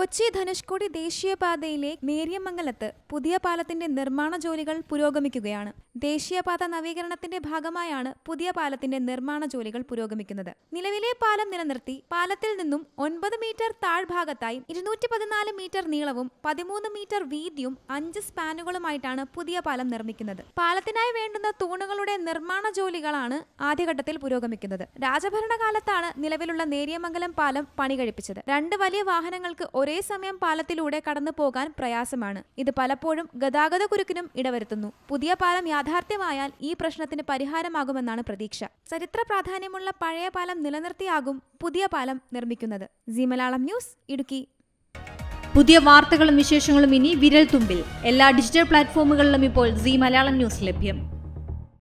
കൊച്ചി ധനുഷ്കോടി ദേശീയപാതയിലെ നേര്യമംഗലത്ത് പുതിയ പാലത്തിന്റെ നിർമ്മാണ ജോലികൾ പുരോഗമിക്കുകയാണ് ദേശീയപാത നവീകരണത്തിന്റെ ഭാഗമായാണ് പുതിയ പാലത്തിന്റെ നിർമ്മാണ ജോലികൾ പുരോഗമിക്കുന്നത് നിലവിലെ പാലം നിലനിർത്തി പാലത്തിൽ നിന്നും ഒൻപത് മീറ്റർ താഴ്ഭാഗത്തായി ഇരുന്നൂറ്റി പതിനാല് മീറ്റർ നീളവും പതിമൂന്ന് മീറ്റർ വീതിയും അഞ്ച് സ്പാനുകളുമായിട്ടാണ് പുതിയ പാലം നിർമ്മിക്കുന്നത് പാലത്തിനായി വേണ്ടുന്ന തൂണുകളുടെ നിർമ്മാണ ജോലികളാണ് ആദ്യഘട്ടത്തിൽ പുരോഗമിക്കുന്നത് രാജഭരണകാലത്താണ് നിലവിലുള്ള നേര്യമംഗലം പാലം പണി കഴിപ്പിച്ചത് രണ്ട് വലിയ വാഹനങ്ങൾക്ക് ഒരു ഒരേ സമയം പാലത്തിലൂടെ കടന്നു പോകാൻ പ്രയാസമാണ് ഇത് പലപ്പോഴും ഗതാഗത കുരുക്കിനും ഇടവരുത്തുന്നു പുതിയ പാലം യാഥാർത്ഥ്യമായാൽ ഈ പ്രശ്നത്തിന് പരിഹാരമാകുമെന്നാണ് പ്രതീക്ഷ ചരിത്ര പ്രാധാന്യമുള്ള പഴയ പാലം നിലനിർത്തിയാകും പുതിയ പാലം നിർമ്മിക്കുന്നത് മലയാളം ന്യൂസ് ഇടുക്കി പുതിയ വാർത്തകളും വിശേഷങ്ങളും ഇനി വിരൽ തുമ്പിൽ എല്ലാ ഡിജിറ്റൽ പ്ലാറ്റ്ഫോമുകളിലും ഇപ്പോൾ സി മലയാളം ന്യൂസ് ലഭ്യം